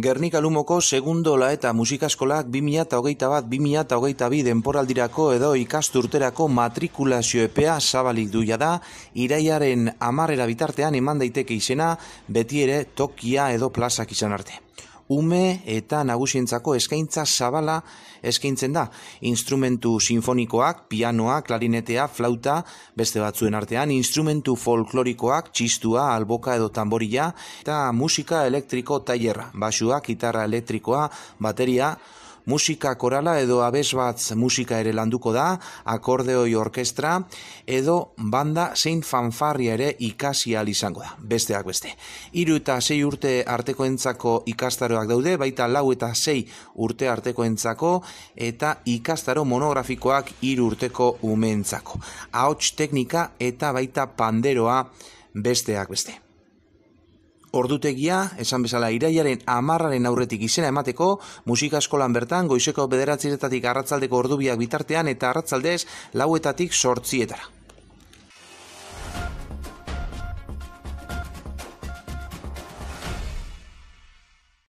Gernika Lumoko segundo la eta musikaskolak 2008 bat 2008 bi denporaldirako edo ikasturterako matrikulazio epea zabalik duia da, iraiaren amarrera bitartean eman daiteke izena, beti ere tokia edo plazak izan arte ume eta nagusientzako eskaintza zabala eskaintzen da. Instrumentu sinfonikoak, pianoa, klarinetea, flauta, beste batzuen artean, instrumentu folklorikoak, txistua, alboka edo tamborila, eta musika elektriko tailerra, basua, gitarra elektrikoa, bateria, musika korala edo abez bat musika ere landuko da, akordeoi orkestra edo banda zein fanfarria ere ikasi al izango da, besteak beste. Hiru eta sei urte artekoentzako ikastaroak daude, baita lau eta sei urte artekoentzako eta ikastaro monografikoak hiru urteko umentzako. Ahots teknika eta baita panderoa besteak beste ordutegia, esan bezala iraiaren amarraren aurretik izena emateko, musikaskolan bertan, goizeko bederatzeretatik arratzaldeko ordubiak bitartean eta arratzaldez lauetatik sortzietara.